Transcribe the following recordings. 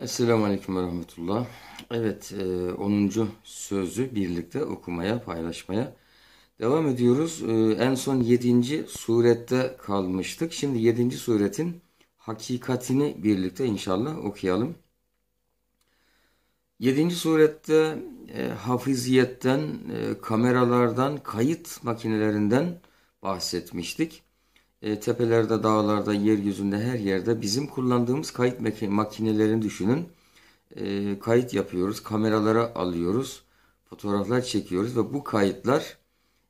Esselamu Aleyküm ve Rahmetullah. Evet, 10. E, sözü birlikte okumaya, paylaşmaya devam ediyoruz. E, en son 7. surette kalmıştık. Şimdi 7. suretin hakikatini birlikte inşallah okuyalım. 7. surette e, hafiziyetten, kameralardan, kayıt makinelerinden bahsetmiştik e, tepelerde, dağlarda, yeryüzünde her yerde bizim kullandığımız kayıt mak makinelerini düşünün. E, kayıt yapıyoruz, kameralara alıyoruz, fotoğraflar çekiyoruz ve bu kayıtlar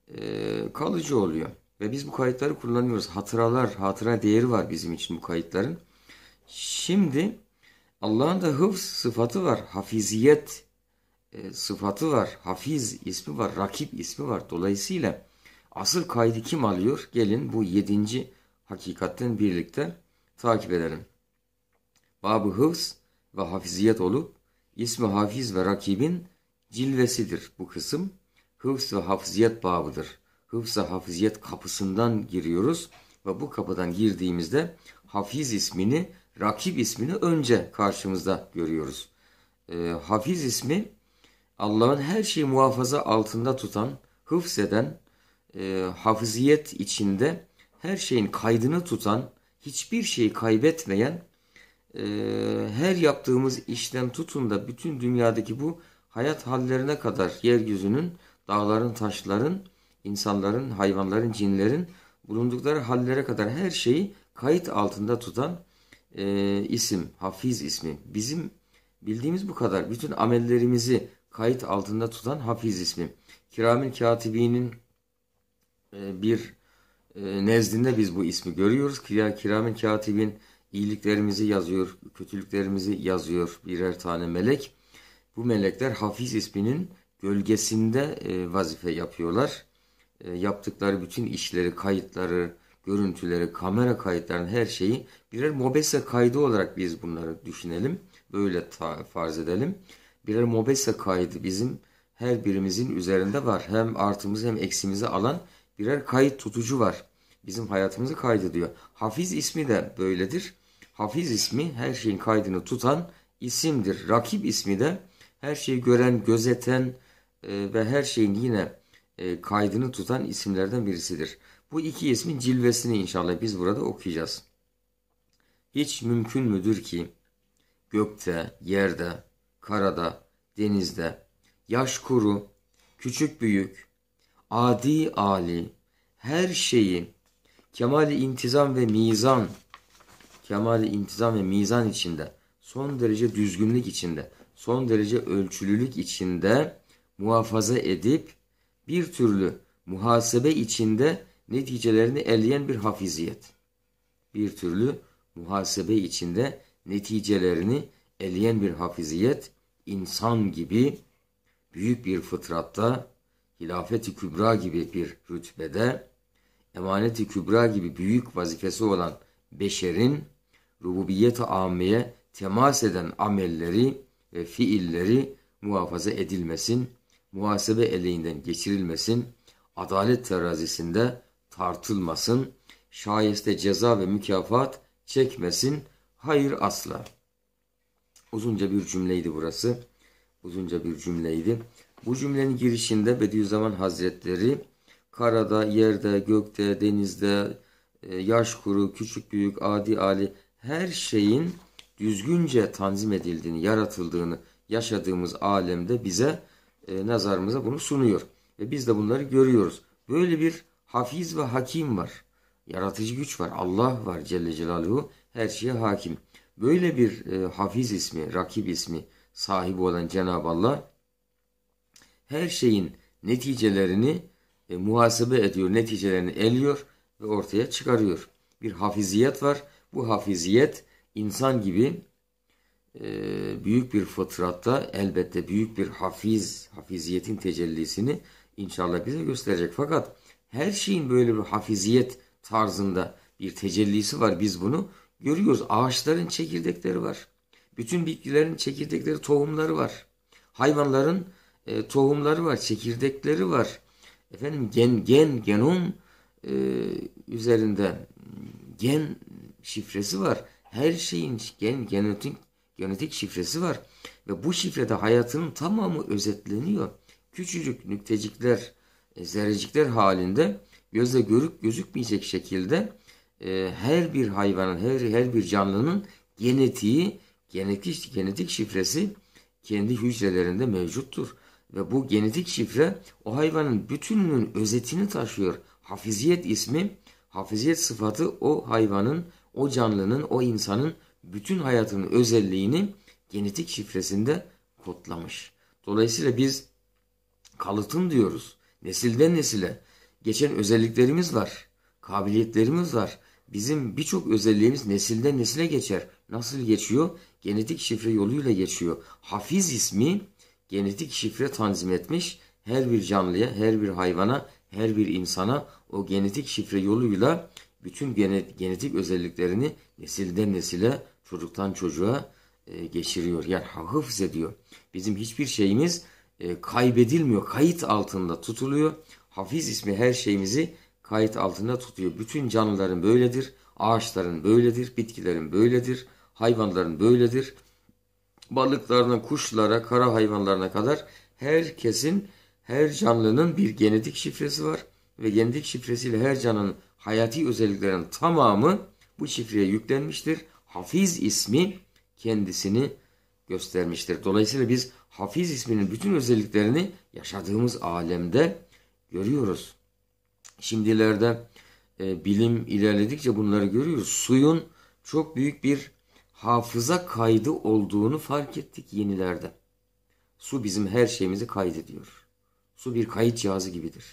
e, kalıcı oluyor. Ve biz bu kayıtları kullanıyoruz. Hatıralar, hatıra değeri var bizim için bu kayıtların. Şimdi Allah'ın da hıfz sıfatı var, hafiziyet e, sıfatı var, hafiz ismi var, rakip ismi var. Dolayısıyla Asıl kaydı kim alıyor? Gelin bu yedinci hakikatten birlikte takip edelim. Babı hıfz ve hafiziyet olup ismi hafiz ve rakibin cilvesidir bu kısım. Hıfz ve hafiziyet babıdır. Hıfz ve hafiziyet kapısından giriyoruz ve bu kapıdan girdiğimizde hafiz ismini, rakip ismini önce karşımızda görüyoruz. E, hafiz ismi Allah'ın her şeyi muhafaza altında tutan, hıfzeden, e, hafıziyet içinde her şeyin kaydını tutan, hiçbir şeyi kaybetmeyen, e, her yaptığımız işten tutun da bütün dünyadaki bu hayat hallerine kadar yeryüzünün, dağların, taşların, insanların, hayvanların, cinlerin bulundukları hallere kadar her şeyi kayıt altında tutan e, isim, hafiz ismi. Bizim bildiğimiz bu kadar. Bütün amellerimizi kayıt altında tutan hafiz ismi. Kiramil Katibi'nin ee, bir e, nezdinde biz bu ismi görüyoruz. Kiramın katibin iyiliklerimizi yazıyor, kötülüklerimizi yazıyor birer tane melek. Bu melekler Hafiz isminin gölgesinde e, vazife yapıyorlar. E, yaptıkları bütün işleri, kayıtları, görüntüleri, kamera kayıtlarının her şeyi birer mobese kaydı olarak biz bunları düşünelim. Böyle farz edelim. Birer mobese kaydı bizim her birimizin üzerinde var. Hem artımızı hem eksimizi alan birer kayıt tutucu var. Bizim hayatımızı kaydediyor. Hafiz ismi de böyledir. Hafiz ismi her şeyin kaydını tutan isimdir. Rakip ismi de her şeyi gören, gözeten e, ve her şeyin yine e, kaydını tutan isimlerden birisidir. Bu iki ismin cilvesini inşallah biz burada okuyacağız. Hiç mümkün müdür ki gökte, yerde, karada, denizde, yaş kuru, küçük büyük, adi ali, her şeyi Kemal intizam ve mizan, Kemal intizam ve mizan içinde, son derece düzgünlük içinde, son derece ölçülülük içinde muhafaza edip bir türlü muhasebe içinde neticelerini eleyen bir hafiziyet. Bir türlü muhasebe içinde neticelerini eleyen bir hafiziyet insan gibi büyük bir fıtratta hilafeti kübra gibi bir rütbede emaneti kübra gibi büyük vazifesi olan beşerin rububiyet-i âmiye temas eden amelleri ve fiilleri muhafaza edilmesin, muhasebe eleğinden geçirilmesin, adalet terazisinde tartılmasın, şayeste ceza ve mükafat çekmesin, hayır asla. Uzunca bir cümleydi burası uzunca bir cümleydi. Bu cümlenin girişinde Bediüzzaman Hazretleri karada, yerde, gökte, denizde, e, yaş kuru, küçük büyük, adi ali her şeyin düzgünce tanzim edildiğini, yaratıldığını yaşadığımız alemde bize e, nazarımıza bunu sunuyor. Ve biz de bunları görüyoruz. Böyle bir hafiz ve hakim var. Yaratıcı güç var. Allah var Celle Celaluhu. Her şeye hakim. Böyle bir e, hafiz ismi, rakip ismi, sahibi olan Cenab-ı Allah her şeyin neticelerini e, muhasebe ediyor, neticelerini eliyor ve ortaya çıkarıyor. Bir hafiziyet var. Bu hafiziyet insan gibi e, büyük bir fıtratta elbette büyük bir hafiz, hafiziyetin tecellisini inşallah bize gösterecek. Fakat her şeyin böyle bir hafiziyet tarzında bir tecellisi var. Biz bunu görüyoruz. Ağaçların çekirdekleri var. Bütün bitkilerin çekirdekleri, tohumları var. Hayvanların e, tohumları var, çekirdekleri var. Efendim gen, gen, genom e, üzerinde gen şifresi var. Her şeyin gen, genetik, genetik şifresi var. Ve bu şifrede hayatının tamamı özetleniyor. Küçücük nüktecikler, e, zerrecikler halinde gözle görüp gözükmeyecek şekilde e, her bir hayvanın, her, her bir canlının genetiği genetik, genetik şifresi kendi hücrelerinde mevcuttur. Ve bu genetik şifre o hayvanın bütününün özetini taşıyor. Hafiziyet ismi, hafiziyet sıfatı o hayvanın, o canlının, o insanın bütün hayatının özelliğini genetik şifresinde kodlamış. Dolayısıyla biz kalıtım diyoruz. Nesilden nesile geçen özelliklerimiz var. Kabiliyetlerimiz var. Bizim birçok özelliğimiz nesilden nesile geçer. Nasıl geçiyor? genetik şifre yoluyla geçiyor. Hafiz ismi genetik şifre tanzim etmiş. Her bir canlıya, her bir hayvana, her bir insana o genetik şifre yoluyla bütün genetik özelliklerini nesilden nesile, çocuktan çocuğa e, geçiriyor. Yani hafız ediyor. Bizim hiçbir şeyimiz e, kaybedilmiyor. Kayıt altında tutuluyor. Hafiz ismi her şeyimizi kayıt altında tutuyor. Bütün canlıların böyledir. Ağaçların böyledir. Bitkilerin böyledir hayvanların böyledir. balıklarına, kuşlara, kara hayvanlarına kadar herkesin, her canlının bir genetik şifresi var. Ve genetik şifresiyle her canın hayati özelliklerin tamamı bu şifreye yüklenmiştir. Hafiz ismi kendisini göstermiştir. Dolayısıyla biz Hafiz isminin bütün özelliklerini yaşadığımız alemde görüyoruz. Şimdilerde e, bilim ilerledikçe bunları görüyoruz. Suyun çok büyük bir hafıza kaydı olduğunu fark ettik yenilerde. Su bizim her şeyimizi kaydediyor. Su bir kayıt cihazı gibidir.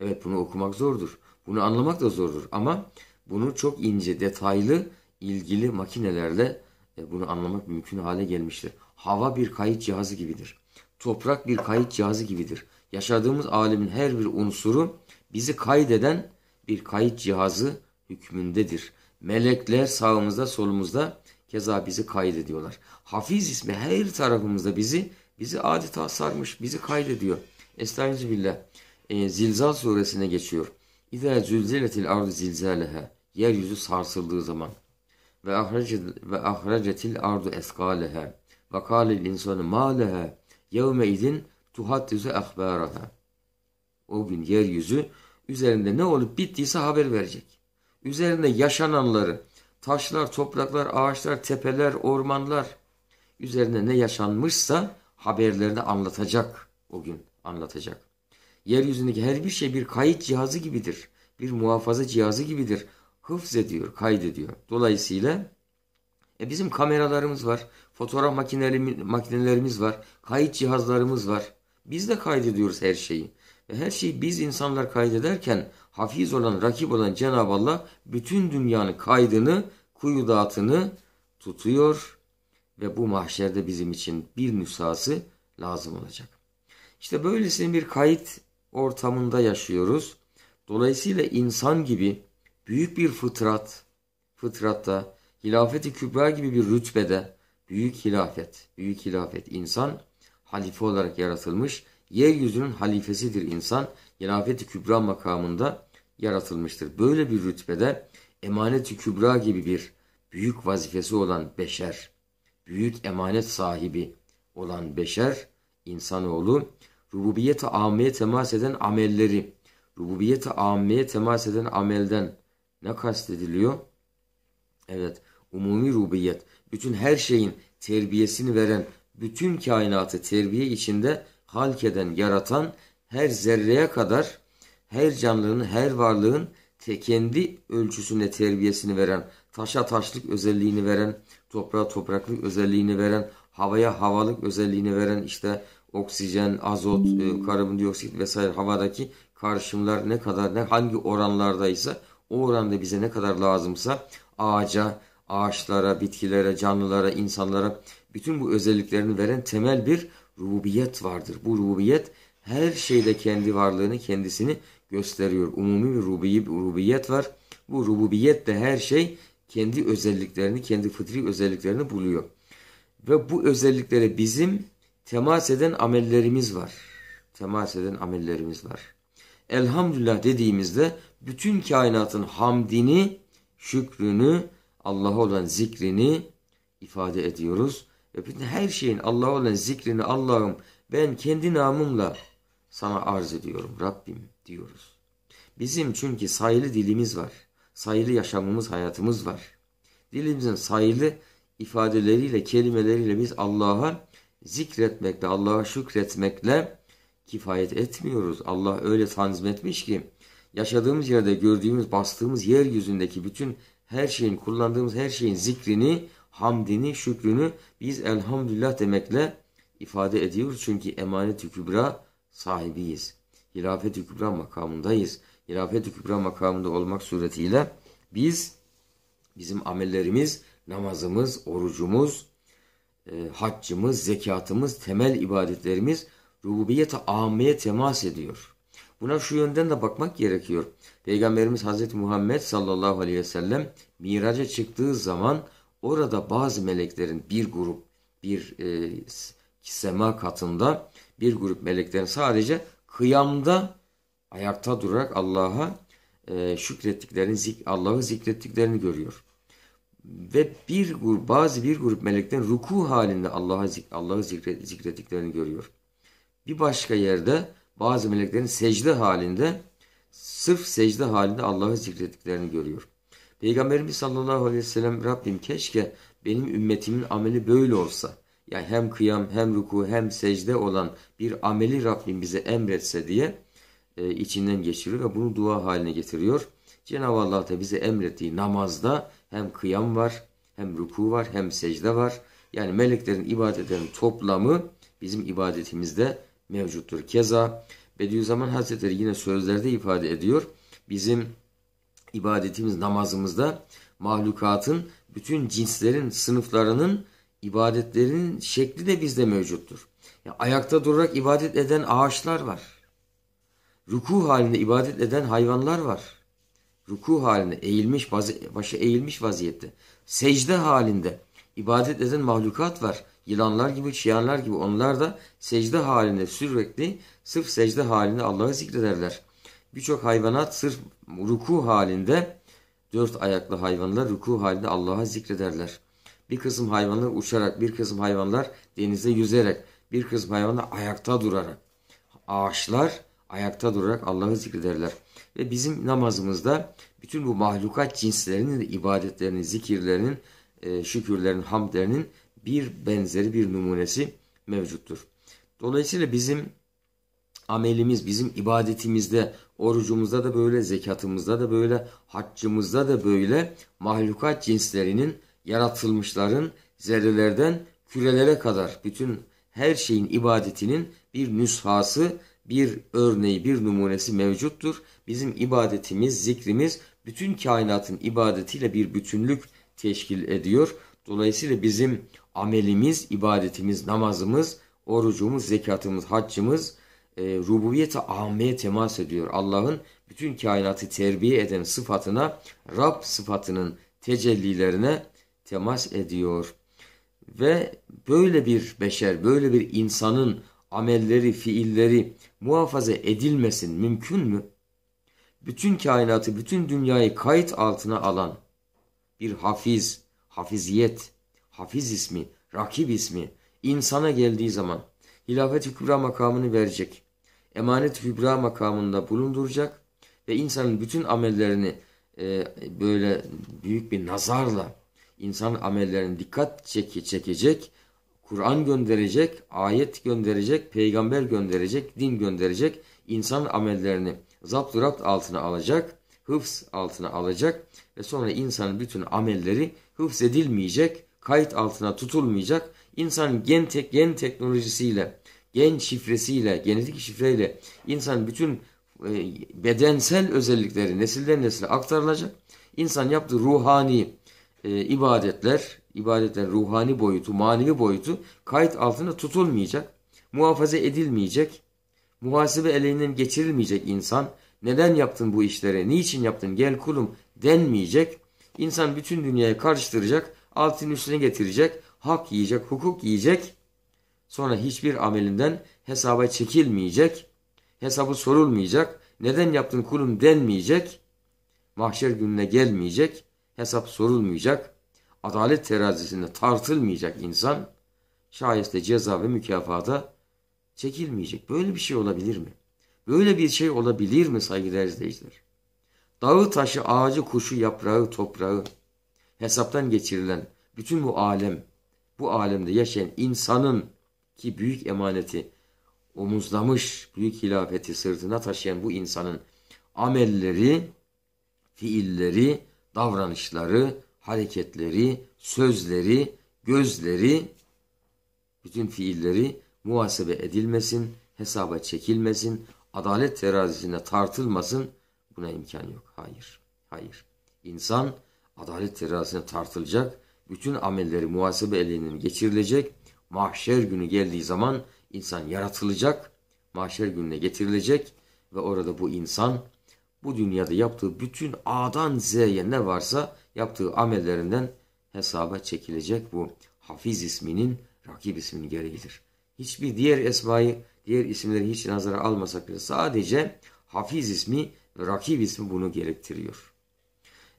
Evet bunu okumak zordur. Bunu anlamak da zordur ama bunu çok ince, detaylı, ilgili makinelerle e, bunu anlamak mümkün hale gelmiştir. Hava bir kayıt cihazı gibidir. Toprak bir kayıt cihazı gibidir. Yaşadığımız alemin her bir unsuru bizi kaydeden bir kayıt cihazı hükmündedir. Melekler sağımızda solumuzda Keza bizi kaydediyorlar. Hafiz ismi her tarafımızda bizi bizi adeta sarmış, bizi kaydediyor. Estağfirullah. E, Zilzal suresine geçiyor. İza zülziletil ardu zilzaleha. Yeryüzü sarsıldığı zaman. Ve ve ahrecetil ardu eskaleha. Ve kâlil insanu mâ leha. Yevme idin tuhaddüzü ehbâraha. O gün yeryüzü üzerinde ne olup bittiyse haber verecek. Üzerinde yaşananları, taşlar, topraklar, ağaçlar, tepeler, ormanlar üzerine ne yaşanmışsa haberlerini anlatacak o gün anlatacak. Yeryüzündeki her bir şey bir kayıt cihazı gibidir. Bir muhafaza cihazı gibidir. Hıfz ediyor, kaydediyor. Dolayısıyla e bizim kameralarımız var, fotoğraf makinelerimiz var, kayıt cihazlarımız var. Biz de kaydediyoruz her şeyi. E, her şeyi biz insanlar kaydederken hafiz olan, rakip olan Cenab-ı Allah bütün dünyanın kaydını, kuyudatını tutuyor ve bu mahşerde bizim için bir nüshası lazım olacak. İşte böylesine bir kayıt ortamında yaşıyoruz. Dolayısıyla insan gibi büyük bir fıtrat, fıtratta, hilafeti kübra gibi bir rütbede, büyük hilafet, büyük hilafet insan halife olarak yaratılmış Yeryüzünün halifesidir insan. Hilafeti Kübra makamında yaratılmıştır. Böyle bir rütbede emaneti kübra gibi bir büyük vazifesi olan beşer, büyük emanet sahibi olan beşer, insanoğlu, rububiyete âmeye temas eden amelleri, rububiyete âmeye temas eden amelden ne kastediliyor? Evet, umumi rububiyet, bütün her şeyin terbiyesini veren, bütün kainatı terbiye içinde halkeden, yaratan her zerreye kadar her canlının, her varlığın tekendi kendi ölçüsüne terbiyesini veren, taşa taşlık özelliğini veren, toprağa topraklık özelliğini veren, havaya havalık özelliğini veren işte oksijen, azot, e, karbondioksit vesaire havadaki karışımlar ne kadar ne hangi oranlardaysa o oranda bize ne kadar lazımsa ağaca, ağaçlara, bitkilere, canlılara, insanlara bütün bu özelliklerini veren temel bir rububiyet vardır. Bu rububiyet her şeyde kendi varlığını kendisini gösteriyor. Umumi bir rububiyet var. Bu rububiyet de her şey kendi özelliklerini, kendi fıtri özelliklerini buluyor. Ve bu özelliklere bizim temas eden amellerimiz var. Temas eden amellerimiz var. Elhamdülillah dediğimizde bütün kainatın hamdini, şükrünü, Allah'a olan zikrini ifade ediyoruz ve bütün her şeyin Allah'a olan zikrini Allah'ım ben kendi namımla sana arz ediyorum Rabbim diyoruz. Bizim çünkü sayılı dilimiz var. Sayılı yaşamımız, hayatımız var. Dilimizin sayılı ifadeleriyle, kelimeleriyle biz Allah'a zikretmekle, Allah'a şükretmekle kifayet etmiyoruz. Allah öyle tanzim etmiş ki yaşadığımız yerde gördüğümüz, bastığımız yeryüzündeki bütün her şeyin, kullandığımız her şeyin zikrini hamdini, şükrünü biz elhamdülillah demekle ifade ediyoruz. Çünkü emanet-i kübra sahibiyiz. Hilafet-i kübra makamındayız. Hilafet-i kübra makamında olmak suretiyle biz, bizim amellerimiz, namazımız, orucumuz, e, haccımız, zekatımız, temel ibadetlerimiz rububiyete âmeye temas ediyor. Buna şu yönden de bakmak gerekiyor. Peygamberimiz Hazreti Muhammed sallallahu aleyhi ve sellem miraca çıktığı zaman orada bazı meleklerin bir grup bir e, sema katında bir grup meleklerin sadece kıyamda ayakta durarak Allah'a e, şükrettiklerini, zik, Allah'ı zikrettiklerini görüyor. Ve bir grup, bazı bir grup meleklerin ruku halinde Allah'a zik, Allah'ı zikret, zikrettiklerini görüyor. Bir başka yerde bazı meleklerin secde halinde sırf secde halinde Allah'ı zikrettiklerini görüyor. Peygamberimiz sallallahu aleyhi ve sellem Rabbim keşke benim ümmetimin ameli böyle olsa. Yani hem kıyam hem ruku hem secde olan bir ameli Rabbim bize emretse diye e, içinden geçiriyor ve bunu dua haline getiriyor. Cenab-ı Allah da bize emrettiği namazda hem kıyam var hem ruku var hem secde var. Yani meleklerin ibadetlerinin toplamı bizim ibadetimizde mevcuttur. Keza Bediüzzaman Hazretleri yine sözlerde ifade ediyor. Bizim ibadetimiz namazımızda mahlukatın bütün cinslerin sınıflarının ibadetlerin şekli de bizde mevcuttur. Yani ayakta durarak ibadet eden ağaçlar var. Ruku halinde ibadet eden hayvanlar var. Ruku halinde eğilmiş başı eğilmiş vaziyette. Secde halinde ibadet eden mahlukat var. Yılanlar gibi, çiyanlar gibi onlar da secde halinde sürekli sırf secde halinde Allah'ı zikrederler. Birçok hayvanat sırf ruku halinde dört ayaklı hayvanlar ruku halinde Allah'a zikrederler. Bir kısım hayvanlar uçarak, bir kısım hayvanlar denize yüzerek, bir kısım hayvanlar ayakta durarak. Ağaçlar ayakta durarak Allah'ı zikrederler. Ve bizim namazımızda bütün bu mahlukat cinslerinin ibadetlerinin, zikirlerinin, e, şükürlerinin, hamdlerinin bir benzeri, bir numunesi mevcuttur. Dolayısıyla bizim amelimiz, bizim ibadetimizde, orucumuzda da böyle, zekatımızda da böyle, haccımızda da böyle mahlukat cinslerinin, yaratılmışların zerrelerden kürelere kadar bütün her şeyin ibadetinin bir nüshası, bir örneği, bir numunesi mevcuttur. Bizim ibadetimiz, zikrimiz bütün kainatın ibadetiyle bir bütünlük teşkil ediyor. Dolayısıyla bizim amelimiz, ibadetimiz, namazımız, orucumuz, zekatımız, haccımız e, rububiyet ahmeye temas ediyor. Allah'ın bütün kainatı terbiye eden sıfatına, Rab sıfatının tecellilerine temas ediyor. Ve böyle bir beşer, böyle bir insanın amelleri, fiilleri muhafaza edilmesin mümkün mü? Bütün kainatı, bütün dünyayı kayıt altına alan bir hafiz, hafiziyet, hafiz ismi, rakip ismi insana geldiği zaman hilafet-i kübra makamını verecek emanet kübra makamında bulunduracak ve insanın bütün amellerini e, böyle büyük bir nazarla insan amellerini dikkat çeki, çekecek, Kur'an gönderecek, ayet gönderecek, peygamber gönderecek, din gönderecek, insan amellerini zapturapt altına alacak, hıfz altına alacak ve sonra insanın bütün amelleri hıfz edilmeyecek, kayıt altına tutulmayacak. İnsanın gen, tek, gen teknolojisiyle gen şifresiyle, genetik şifreyle insan bütün e, bedensel özellikleri nesilden nesile aktarılacak. İnsan yaptığı ruhani e, ibadetler, ibadetler, ruhani boyutu, manevi boyutu kayıt altında tutulmayacak, muhafaza edilmeyecek, muhasebe eleğinden geçirilmeyecek insan. Neden yaptın bu işlere, niçin yaptın gel kulum denmeyecek. İnsan bütün dünyayı karıştıracak, altın üstüne getirecek, hak yiyecek, hukuk yiyecek Sonra hiçbir amelinden hesaba çekilmeyecek, hesabı sorulmayacak, neden yaptın kulum denmeyecek, mahşer gününe gelmeyecek, hesap sorulmayacak, adalet terazisinde tartılmayacak insan şayeste ceza ve mükafata çekilmeyecek. Böyle bir şey olabilir mi? Böyle bir şey olabilir mi saygıdeğer izleyiciler? Dağı taşı, ağacı, kuşu, yaprağı, toprağı, hesaptan geçirilen bütün bu alem, bu alemde yaşayan insanın ki büyük emaneti omuzlamış büyük hilafeti sırtına taşıyan bu insanın amelleri, fiilleri, davranışları, hareketleri, sözleri, gözleri, bütün fiilleri muhasebe edilmesin, hesaba çekilmesin, adalet terazisine tartılmasın. Buna imkan yok. Hayır. Hayır. İnsan adalet terazisine tartılacak, bütün amelleri muhasebe elinin geçirilecek mahşer günü geldiği zaman insan yaratılacak, mahşer gününe getirilecek ve orada bu insan bu dünyada yaptığı bütün A'dan Z'ye ne varsa yaptığı amellerinden hesaba çekilecek bu Hafiz isminin rakip ismini gereğidir. Hiçbir diğer esmayı, diğer isimleri hiç nazara almasak bile sadece Hafiz ismi ve rakip ismi bunu gerektiriyor.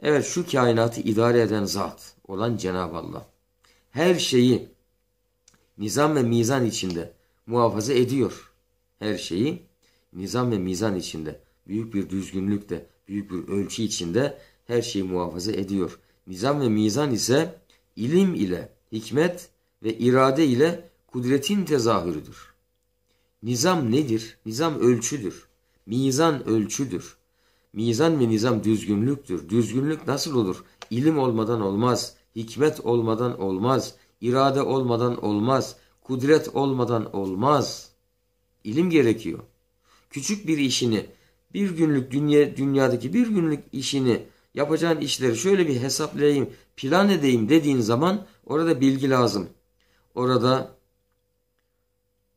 Evet şu kainatı idare eden zat olan Cenab-ı Allah. Her şeyi nizam ve mizan içinde muhafaza ediyor her şeyi. Nizam ve mizan içinde, büyük bir düzgünlükte, büyük bir ölçü içinde her şeyi muhafaza ediyor. Nizam ve mizan ise ilim ile, hikmet ve irade ile kudretin tezahürüdür. Nizam nedir? Nizam ölçüdür. Mizan ölçüdür. Mizan ve nizam düzgünlüktür. Düzgünlük nasıl olur? İlim olmadan olmaz, hikmet olmadan olmaz, İrade olmadan olmaz. Kudret olmadan olmaz. İlim gerekiyor. Küçük bir işini, bir günlük dünya, dünyadaki bir günlük işini, yapacağın işleri şöyle bir hesaplayayım, plan edeyim dediğin zaman orada bilgi lazım. Orada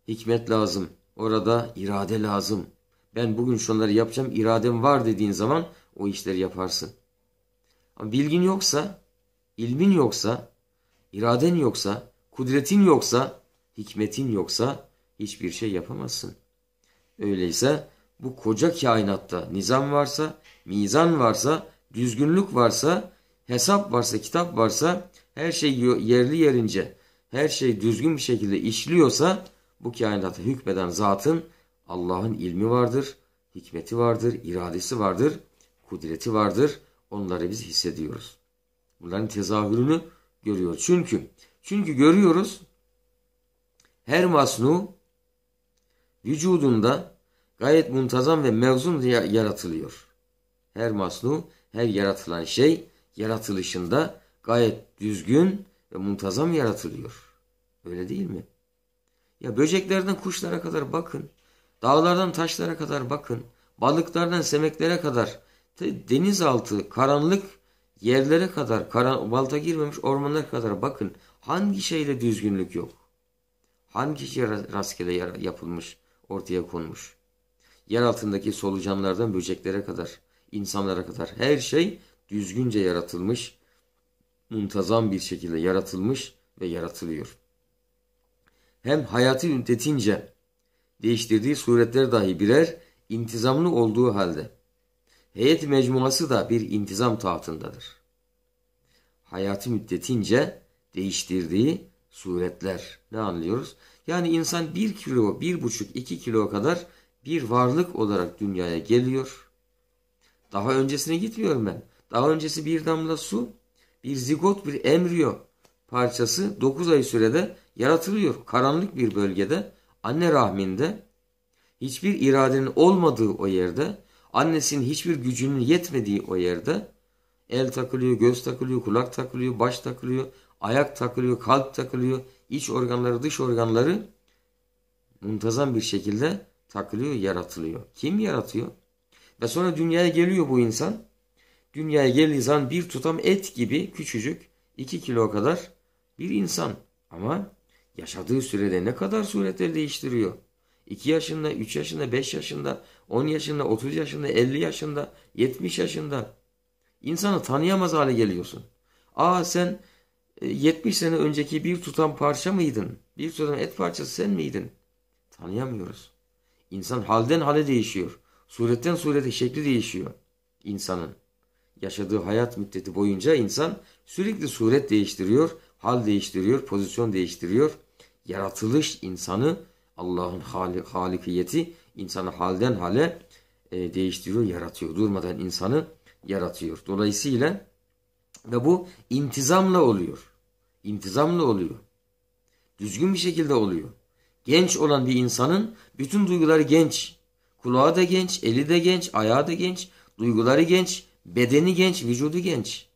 hikmet lazım. Orada irade lazım. Ben bugün şunları yapacağım, iradem var dediğin zaman o işleri yaparsın. Ama bilgin yoksa, ilmin yoksa İraden yoksa, kudretin yoksa, hikmetin yoksa hiçbir şey yapamazsın. Öyleyse bu koca kainatta nizam varsa, mizan varsa, düzgünlük varsa, hesap varsa, kitap varsa, her şey yerli yerince, her şey düzgün bir şekilde işliyorsa bu kainatı hükmeden zatın Allah'ın ilmi vardır, hikmeti vardır, iradesi vardır, kudreti vardır. Onları biz hissediyoruz. Bunların tezahürünü görüyor. Çünkü çünkü görüyoruz her masnu vücudunda gayet muntazam ve mevzun yaratılıyor. Her masnu, her yaratılan şey yaratılışında gayet düzgün ve muntazam yaratılıyor. Öyle değil mi? Ya böceklerden kuşlara kadar bakın. Dağlardan taşlara kadar bakın. Balıklardan semeklere kadar denizaltı, karanlık Yerlere kadar, karan, balta girmemiş ormanlara kadar bakın. Hangi şeyde düzgünlük yok? Hangi şey rastgele yapılmış, ortaya konmuş? Yer altındaki solucanlardan böceklere kadar, insanlara kadar her şey düzgünce yaratılmış, muntazam bir şekilde yaratılmış ve yaratılıyor. Hem hayatı üntetince değiştirdiği suretler dahi birer intizamlı olduğu halde Heyet mecmuası da bir intizam tahtındadır. Hayatı müddetince değiştirdiği suretler. Ne anlıyoruz? Yani insan bir kilo, bir buçuk, iki kilo kadar bir varlık olarak dünyaya geliyor. Daha öncesine gitmiyorum ben. Daha öncesi bir damla su, bir zigot, bir emriyo parçası 9 ay sürede yaratılıyor. Karanlık bir bölgede, anne rahminde, hiçbir iradenin olmadığı o yerde Annesinin hiçbir gücünün yetmediği o yerde el takılıyor, göz takılıyor, kulak takılıyor, baş takılıyor, ayak takılıyor, kalp takılıyor, iç organları, dış organları muntazam bir şekilde takılıyor, yaratılıyor. Kim yaratıyor? Ve sonra dünyaya geliyor bu insan. Dünyaya geldiği zaman bir tutam et gibi küçücük 2 kilo kadar bir insan. Ama yaşadığı sürede ne kadar suretler değiştiriyor. 2 yaşında, 3 yaşında, 5 yaşında, 10 yaşında, 30 yaşında, 50 yaşında, 70 yaşında insanı tanıyamaz hale geliyorsun. Aa sen 70 e, sene önceki bir tutan parça mıydın? Bir tutan et parçası sen miydin? Tanıyamıyoruz. İnsan halden hale değişiyor. Suretten surete şekli değişiyor insanın. Yaşadığı hayat müddeti boyunca insan sürekli suret değiştiriyor, hal değiştiriyor, pozisyon değiştiriyor. Yaratılış insanı Allah'ın halikiyeti insanı halden hale e, değiştiriyor, yaratıyor. Durmadan insanı yaratıyor. Dolayısıyla ve bu intizamla oluyor. İntizamla oluyor. Düzgün bir şekilde oluyor. Genç olan bir insanın bütün duyguları genç. Kulağı da genç, eli de genç, ayağı da genç, duyguları genç, bedeni genç, vücudu genç.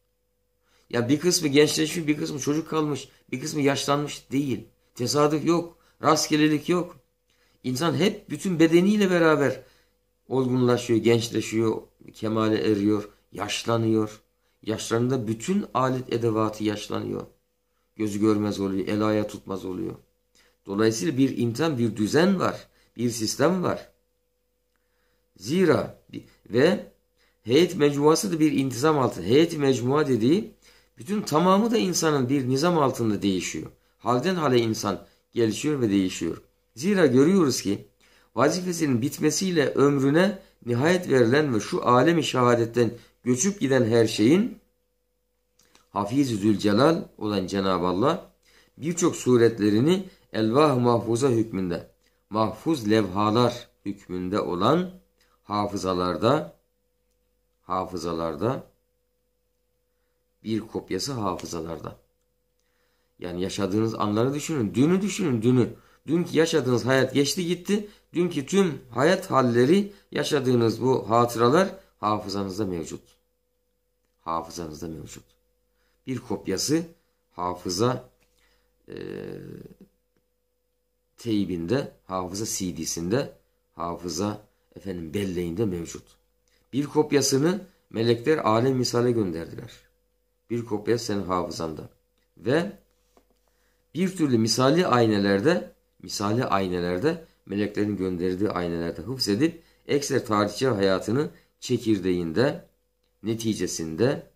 Ya bir kısmı gençleşmiş, bir kısmı çocuk kalmış, bir kısmı yaşlanmış değil. Tesadüf yok. Rastgelelik yok. İnsan hep bütün bedeniyle beraber olgunlaşıyor, gençleşiyor, kemale eriyor, yaşlanıyor. Yaşlarında bütün alet edevatı yaşlanıyor. Gözü görmez oluyor, el aya tutmaz oluyor. Dolayısıyla bir imtihan, bir düzen var, bir sistem var. Zira ve heyet mecmuası da bir intizam altında. Heyet mecmua dediği bütün tamamı da insanın bir nizam altında değişiyor. Halden hale insan gelişiyor ve değişiyor. Zira görüyoruz ki vazifesinin bitmesiyle ömrüne nihayet verilen ve şu alemi şehadetten göçüp giden her şeyin Hafiz-i Zülcelal olan Cenab-ı Allah birçok suretlerini elvah mahfuza hükmünde, mahfuz levhalar hükmünde olan hafızalarda hafızalarda bir kopyası hafızalarda. Yani yaşadığınız anları düşünün. Dünü düşünün dünü. Dünkü yaşadığınız hayat geçti gitti. Dünkü tüm hayat halleri yaşadığınız bu hatıralar hafızanızda mevcut. Hafızanızda mevcut. Bir kopyası hafıza e, teybinde, hafıza CD'sinde, hafıza efendim belleğinde mevcut. Bir kopyasını melekler alem misale gönderdiler. Bir kopya senin hafızanda. Ve bir türlü misali aynelerde, misali aynelerde, meleklerin gönderdiği aynelerde hıfzedip ekser tarihçi hayatını çekirdeğinde, neticesinde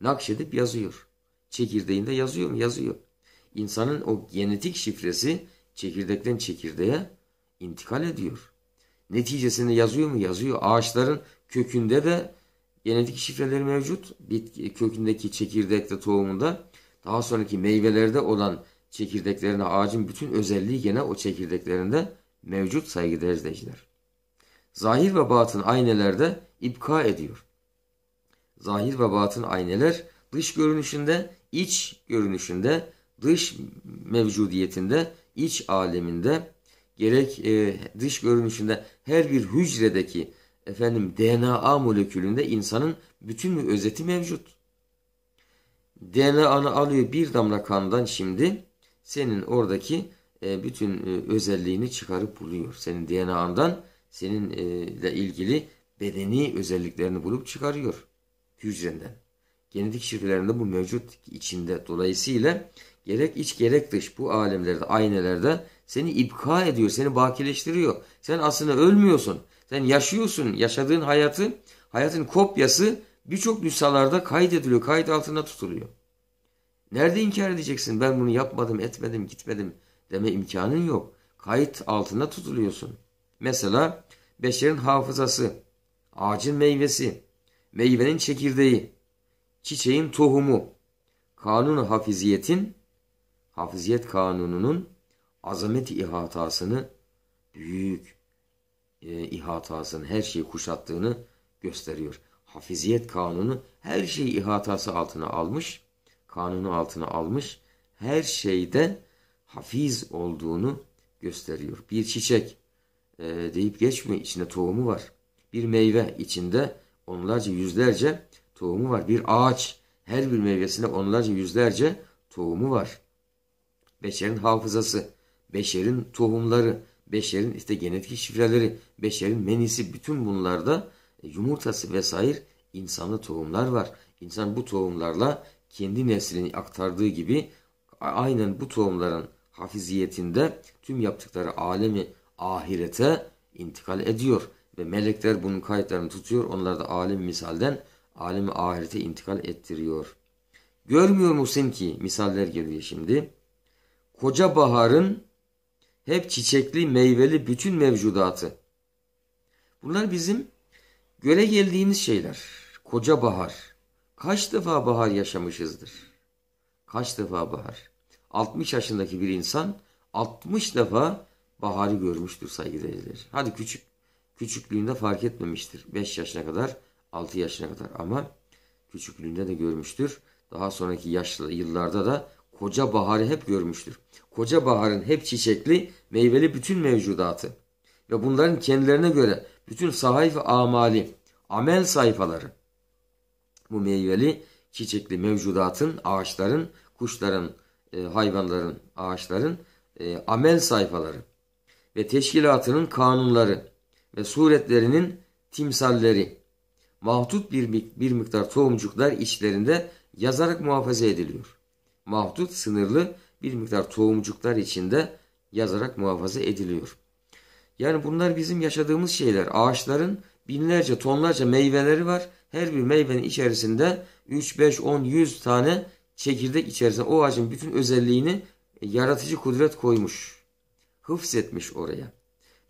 nakşedip yazıyor. Çekirdeğinde yazıyor mu? Yazıyor. İnsanın o genetik şifresi çekirdekten çekirdeğe intikal ediyor. Neticesinde yazıyor mu? Yazıyor. Ağaçların kökünde de genetik şifreleri mevcut. Bitki kökündeki çekirdekte tohumunda daha sonraki meyvelerde olan çekirdeklerine ağacın bütün özelliği gene o çekirdeklerinde mevcut saygıdeğer izleyiciler. Zahir ve batın aynelerde ipka ediyor. Zahir ve batın ayneler dış görünüşünde, iç görünüşünde, dış mevcudiyetinde, iç aleminde, gerek e, dış görünüşünde her bir hücredeki efendim DNA molekülünde insanın bütün özeti mevcut. DNA'nı alıyor bir damla kandan şimdi senin oradaki e, bütün e, özelliğini çıkarıp buluyor. Senin DNA'ndan seninle e, ilgili bedeni özelliklerini bulup çıkarıyor hücrenden. Genetik şifrelerinde bu mevcut içinde. Dolayısıyla gerek iç gerek dış bu alemlerde, aynelerde seni ipka ediyor, seni bakileştiriyor. Sen aslında ölmüyorsun. Sen yaşıyorsun. Yaşadığın hayatı, hayatın kopyası birçok nüshalarda kaydediliyor, kayıt altında tutuluyor. Nerede inkar edeceksin ben bunu yapmadım, etmedim, gitmedim deme imkanın yok. Kayıt altında tutuluyorsun. Mesela beşerin hafızası, ağacın meyvesi, meyvenin çekirdeği, çiçeğin tohumu, kanun hafiziyetin, hafiziyet kanununun azamet ihatasını, büyük e, ihatasını, her şeyi kuşattığını gösteriyor. Hafiziyet kanunu her şeyi ihatası altına almış kanunu altına almış, her şeyde hafiz olduğunu gösteriyor. Bir çiçek e, deyip geçmiyor, içinde tohumu var. Bir meyve içinde onlarca yüzlerce tohumu var. Bir ağaç her bir meyvesinde onlarca yüzlerce tohumu var. Beşerin hafızası, beşerin tohumları, beşerin işte genetik şifreleri, beşerin menisi bütün bunlarda yumurtası vesaire insanlı tohumlar var. İnsan bu tohumlarla kendi neslini aktardığı gibi aynen bu tohumların hafiziyetinde tüm yaptıkları alemi ahirete intikal ediyor ve melekler bunun kayıtlarını tutuyor. Onlar da alemi misalden alemi ahirete intikal ettiriyor. Görmüyor musun ki misaller geliyor şimdi. Koca baharın hep çiçekli, meyveli bütün mevcudatı. Bunlar bizim göle geldiğimiz şeyler. Koca bahar. Kaç defa bahar yaşamışızdır? Kaç defa bahar? 60 yaşındaki bir insan 60 defa baharı görmüştür saygıdeğerleri. Hadi küçük küçüklüğünde fark etmemiştir. 5 yaşına kadar, 6 yaşına kadar ama küçüklüğünde de görmüştür. Daha sonraki yaşlı yıllarda da koca baharı hep görmüştür. Koca baharın hep çiçekli, meyveli bütün mevcudatı ve bunların kendilerine göre bütün sahif amali, amel sayfaları bu meyveli çiçekli mevcudatın, ağaçların, kuşların, e, hayvanların, ağaçların e, amel sayfaları ve teşkilatının kanunları ve suretlerinin timsalleri mahdut bir, bir miktar tohumcuklar içlerinde yazarak muhafaza ediliyor. Mahdut sınırlı bir miktar tohumcuklar içinde yazarak muhafaza ediliyor. Yani bunlar bizim yaşadığımız şeyler. Ağaçların binlerce tonlarca meyveleri var her bir meyvenin içerisinde 3, 5, 10, 100 tane çekirdek içerisinde o ağacın bütün özelliğini e, yaratıcı kudret koymuş. Hıfz etmiş oraya.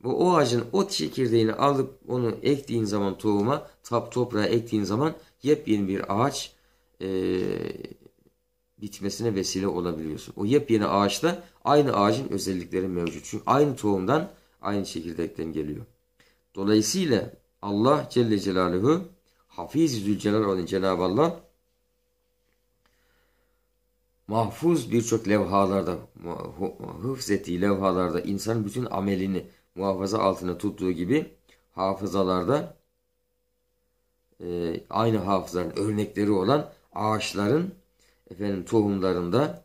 Ve o ağacın o çekirdeğini alıp onu ektiğin zaman tohuma, tap toprağa ektiğin zaman yepyeni bir ağaç e, bitmesine vesile olabiliyorsun. O yepyeni ağaçta aynı ağacın özellikleri mevcut. Çünkü aynı tohumdan, aynı çekirdekten geliyor. Dolayısıyla Allah Celle Celaluhu Hafiz Zülcelal olan Cenab-ı Allah mahfuz birçok levhalarda hıfzettiği levhalarda insanın bütün amelini muhafaza altına tuttuğu gibi hafızalarda e, aynı hafızaların örnekleri olan ağaçların efendim tohumlarında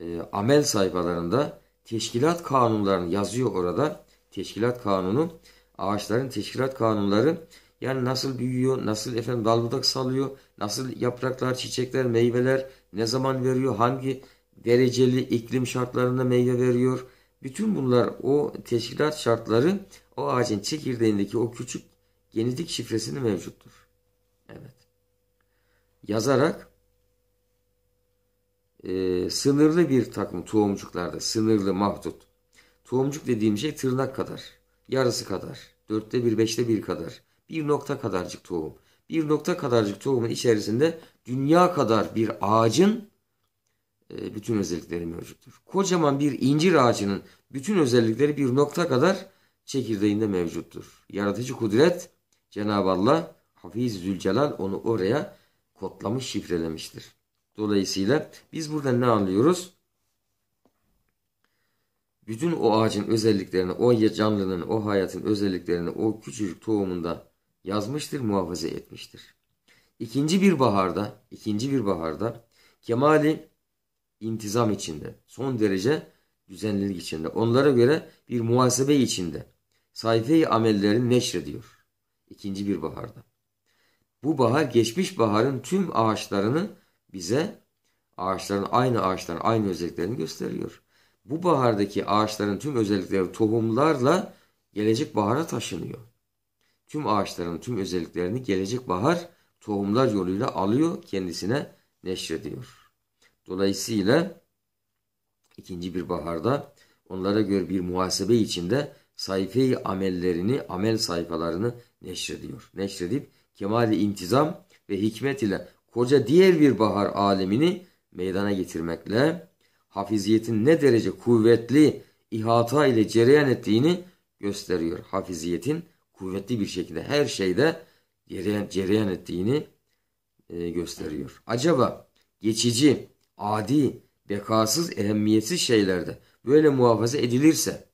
e, amel sayfalarında teşkilat kanunlarını yazıyor orada. Teşkilat kanunu ağaçların teşkilat kanunları yani nasıl büyüyor, nasıl efendim dalbudak salıyor, nasıl yapraklar, çiçekler, meyveler ne zaman veriyor, hangi dereceli iklim şartlarında meyve veriyor. Bütün bunlar o teşkilat şartları o ağacın çekirdeğindeki o küçük genetik şifresinde mevcuttur. Evet. Yazarak e, sınırlı bir takım tohumcuklarda, sınırlı mahdut. Tohumcuk dediğim şey tırnak kadar, yarısı kadar, dörtte bir, beşte bir kadar bir nokta kadarcık tohum. Bir nokta kadarcık tohumun içerisinde dünya kadar bir ağacın e, bütün özellikleri mevcuttur. Kocaman bir incir ağacının bütün özellikleri bir nokta kadar çekirdeğinde mevcuttur. Yaratıcı kudret Cenab-ı Allah Hafiz Zülcelal onu oraya kodlamış, şifrelemiştir. Dolayısıyla biz burada ne anlıyoruz? Bütün o ağacın özelliklerini, o canlının, o hayatın özelliklerini, o küçücük tohumunda yazmıştır, muhafaza etmiştir. İkinci bir baharda, ikinci bir baharda kemali intizam içinde, son derece düzenlilik içinde, onlara göre bir muhasebe içinde sayfeyi amellerini neşrediyor. İkinci bir baharda. Bu bahar geçmiş baharın tüm ağaçlarını bize ağaçların aynı ağaçların aynı özelliklerini gösteriyor. Bu bahardaki ağaçların tüm özellikleri tohumlarla gelecek bahara taşınıyor tüm ağaçların tüm özelliklerini gelecek bahar tohumlar yoluyla alıyor kendisine neşrediyor. Dolayısıyla ikinci bir baharda onlara göre bir muhasebe içinde sayfeyi amellerini, amel sayfalarını neşrediyor. Neşredip kemali intizam ve hikmet ile koca diğer bir bahar alemini meydana getirmekle hafiziyetin ne derece kuvvetli ihata ile cereyan ettiğini gösteriyor. Hafiziyetin kuvvetli bir şekilde her şeyde cereyan, cereyan ettiğini e, gösteriyor. Acaba geçici, adi, bekasız, ehemmiyetsiz şeylerde böyle muhafaza edilirse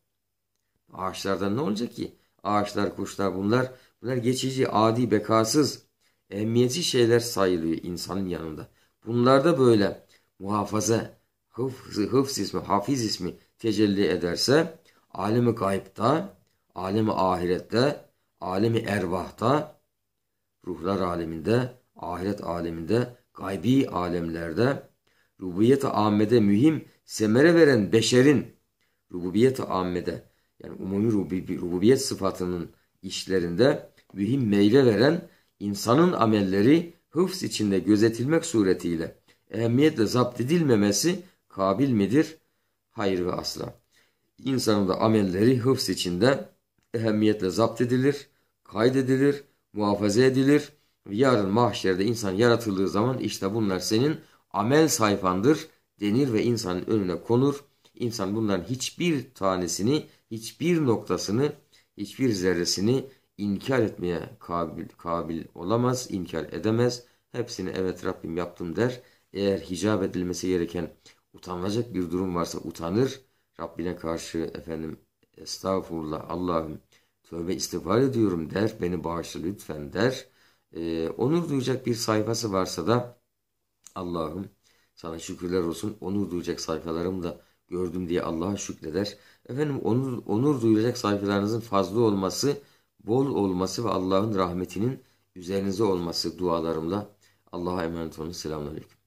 ağaçlardan ne olacak ki? Ağaçlar, kuşlar bunlar bunlar geçici, adi, bekasız, ehemmiyetsiz şeyler sayılıyor insanın yanında. Bunlarda böyle muhafaza, hıfz, hıfz ismi, hafiz ismi tecelli ederse alemi kayıpta, alemi ahirette alemi ervahta, ruhlar aleminde, ahiret aleminde, gaybi alemlerde, rububiyet-i ammede mühim semere veren beşerin rububiyet-i ammede yani umumi rububiyet sıfatının işlerinde mühim meyle veren insanın amelleri hıfz içinde gözetilmek suretiyle ehemmiyetle zapt edilmemesi kabil midir? Hayır ve asla. İnsanın da amelleri hıfz içinde ehemmiyetle zapt edilir, kaydedilir, muhafaza edilir. Yarın mahşerde insan yaratıldığı zaman işte bunlar senin amel sayfandır denir ve insanın önüne konur. İnsan bunların hiçbir tanesini, hiçbir noktasını, hiçbir zerresini inkar etmeye kabil, kabil olamaz, inkar edemez. Hepsini evet Rabbim yaptım der. Eğer hicap edilmesi gereken utanacak bir durum varsa utanır. Rabbine karşı efendim estağfurullah Allah'ım tövbe istiğfar ediyorum der beni bağışla lütfen der. E, onur duyacak bir sayfası varsa da Allah'ım sana şükürler olsun onur duyacak sayfalarım da gördüm diye Allah'a şükreder. Efendim onur, onur duyulacak sayfalarınızın fazla olması, bol olması ve Allah'ın rahmetinin üzerinize olması dualarımla Allah'a emanet olun. Selamun Aleyküm.